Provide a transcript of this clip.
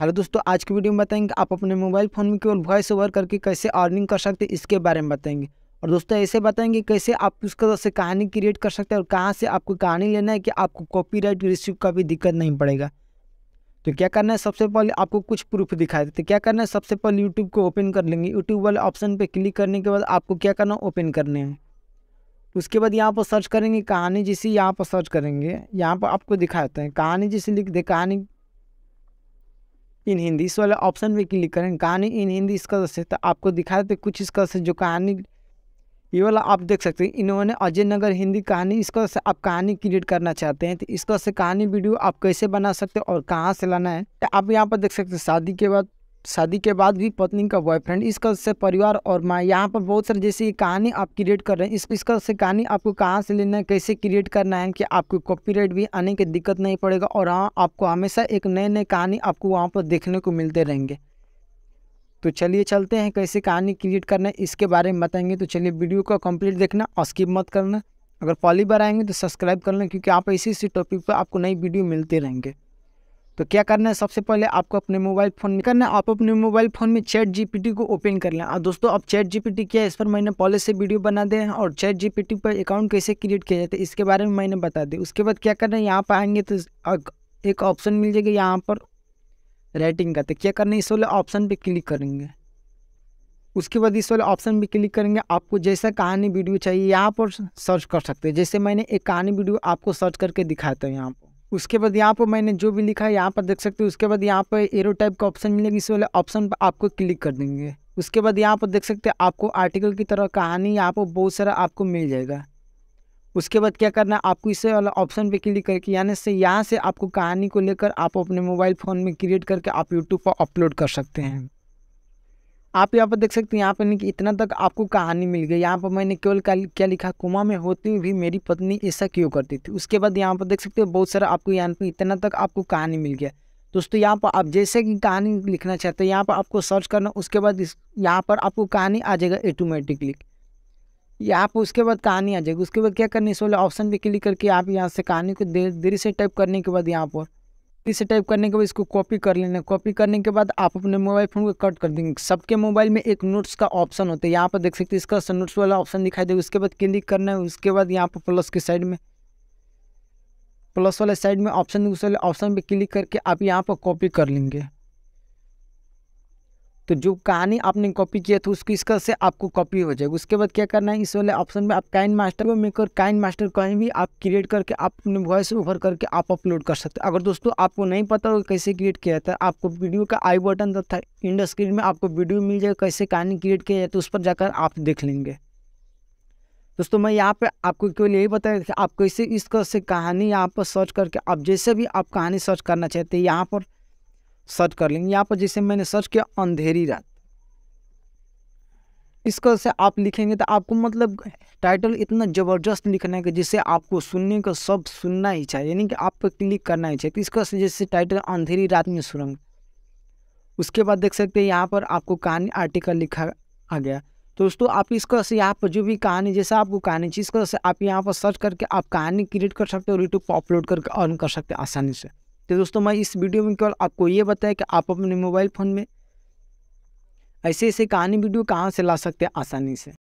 hello दोस्तों आज की वीडियो में बताएंगे आप अपने मोबाइल फ़ोन में केवल वॉइस ओवर करके कैसे अर्निंग कर सकते हैं इसके बारे में बताएंगे और दोस्तों ऐसे बताएंगे कैसे आप उस तरह से कहानी क्रिएट कर सकते हैं और कहाँ से आपको कहानी लेना है कि आपको कॉपीराइट रिसीव का भी दिक्कत नहीं पड़ेगा तो क्या करना है सबसे पहले आपको कुछ प्रूफ दिखाए तो क्या करना है सबसे पहले यूट्यूब को ओपन कर लेंगे यूट्यूब वाले ऑप्शन पर क्लिक करने के बाद आपको क्या करना ओपन करने हैं उसके बाद यहाँ पर सर्च करेंगे कहानी जिसे यहाँ पर सर्च करेंगे यहाँ पर आपको दिखाते हैं कहानी जिसे लिख दे कहानी इन हिंदी इस वाले ऑप्शन में क्लिक करें कहानी इन हिंदी इसका से तो आपको दिखा देते कुछ इसका से जो कहानी ये वाला आप देख सकते हैं इन्होंने अजय नगर हिंदी कहानी इसका से आप कहानी क्रिएट करना चाहते हैं तो इसका से कहानी वीडियो आप कैसे बना सकते हैं और कहाँ से लाना है तो आप यहाँ पर देख सकते हैं शादी के बाद शादी के बाद भी पत्नी का बॉयफ्रेंड इसका से परिवार और माँ यहाँ पर बहुत सारे जैसे कहानी आप क्रिएट कर रहे हैं इस इसका से कहानी आपको कहाँ से लेना है कैसे क्रिएट करना है कि आपको कॉपीराइट भी आने की दिक्कत नहीं पड़ेगा और हाँ आपको हमेशा एक नए नए कहानी आपको वहाँ पर देखने को मिलते रहेंगे तो चलिए चलते हैं कैसे कहानी क्रिएट करना है इसके बारे में बताएंगे तो चलिए वीडियो को कंप्लीट देखना और स्किप मत करना अगर पहली बार आएंगे तो सब्सक्राइब कर लें क्योंकि आप इसी इसी टॉपिक पर आपको नई वीडियो मिलते रहेंगे तो क्या करना है सबसे पहले आपको अपने मोबाइल फ़ोन में करना है आप अपने मोबाइल फ़ोन में चैट जीपीटी को ओपन कर लें और दोस्तों अब चैट जीपीटी क्या है इस पर मैंने पहले से वीडियो बना दे और चैट जीपीटी पर अकाउंट कैसे क्रिएट किया जाता है इसके बारे में मैंने बता दी उसके बाद क्या करना है यहाँ पर आएंगे तो एक ऑप्शन मिल जाएगा यहाँ पर राइटिंग का तो क्या करना है इस वाले ऑप्शन पर क्लिक करेंगे उसके बाद इस वाले ऑप्शन भी क्लिक करेंगे आपको जैसा कहानी वीडियो चाहिए यहाँ पर सर्च कर सकते हैं जैसे मैंने एक कहानी वीडियो आपको सर्च करके दिखाया था यहाँ पर उसके बाद यहाँ पर मैंने जो भी लिखा है यहाँ पर देख सकते हो उसके बाद यहाँ पर एरो टाइप का ऑप्शन मिलेगा इस वाले ऑप्शन पर आपको क्लिक कर देंगे उसके बाद यहाँ पर देख सकते हैं आपको आर्टिकल की तरह कहानी यहाँ पर बहुत सारा आपको मिल जाएगा उसके बाद क्या करना है आपको इसे वाला ऑप्शन पे क्लिक करके यानी से यहाँ से आपको कहानी को लेकर आप अपने मोबाइल फ़ोन में क्रिएट करके आप यूट्यूब पर अपलोड कर सकते हैं आप यहाँ पर देख सकते हैं यहाँ पर नहीं कि इतना तक आपको कहानी मिल गई यहाँ पर मैंने केवल क्या लिखा कुमा में होती भी मेरी पत्नी ऐसा क्यों करती थी उसके बाद यहाँ पर देख सकते हो बहुत सारा आपको यहाँ पर इतना तक आपको कहानी मिल गया दोस्तों यहाँ पर आप जैसे कि कहानी लिखना चाहते हैं यहाँ पर आपको सर्च करना उसके बाद इस यहाँ पर आपको कहानी आ जाएगा ऑटोमेटिकली यहाँ पर उसके बाद कहानी आ जाएगी उसके बाद क्या करनी इस वाले ऑप्शन पर क्लिक करके आप यहाँ से कहानी को देर देरी से टाइप करने के बाद यहाँ पर इसे टाइप करने के बाद इसको कॉपी कर लेना कॉपी करने के बाद आप अपने मोबाइल फ़ोन को कट कर देंगे सबके मोबाइल में एक नोट्स का ऑप्शन होता है यहाँ पर देख सकते हैं इसका नोट्स वाला ऑप्शन दिखाई देगा उसके बाद क्लिक करना है उसके बाद यहाँ पर प्लस के साइड में प्लस वाले साइड में ऑप्शन उस वाले ऑप्शन पर क्लिक करके आप यहाँ पर कॉपी कर लेंगे तो जो कहानी आपने कॉपी किया था उसकी इसका से आपको कॉपी हो जाएगा उसके बाद क्या करना है इस वाले ऑप्शन में आप काइन मास्टर को मेकर काइन मास्टर कहीं भी आप क्रिएट करके आप अपने वॉइस ओवर करके आप अपलोड कर सकते हैं अगर दोस्तों आपको नहीं पता होगा कैसे क्रिएट किया जाता है आपको वीडियो का आई बटन तथा इंड स्क्रीन में आपको वीडियो मिल जाएगा कैसे कहानी क्रिएट किया जाता तो है उस पर जाकर आप देख लेंगे दोस्तों मैं यहाँ पे आपको केवल यही बताया कि आप कैसे इस तरह से कहानी यहाँ पर सर्च करके आप जैसे भी आप कहानी सर्च करना चाहते हैं यहाँ पर सर्च कर लेंगे यहाँ पर जैसे मैंने सर्च किया अंधेरी रात इसका से आप लिखेंगे तो आपको मतलब टाइटल इतना ज़बरदस्त लिखना है कि जिसे आपको सुनने का सब सुनना ही चाहिए यानी कि आप पर क्लिक करना ही चाहिए तो इसका से जैसे टाइटल अंधेरी रात में सुरंग उसके बाद देख सकते हैं यहाँ पर आपको कहानी आर्टिकल लिखा आ गया तो दोस्तों आप इसका से यहाँ पर जो भी कहानी जैसे आपको कहानी चाहिए इसको से आप यहाँ पर सर्च करके आप कहानी क्रिएट कर सकते हो और यूट्यूब पर अपलोड करके अर्न कर सकते आसानी से तो दोस्तों मैं इस वीडियो में केवल आपको ये बताया कि आप अपने मोबाइल फ़ोन में ऐसे ऐसे कहानी वीडियो कहाँ से ला सकते हैं आसानी से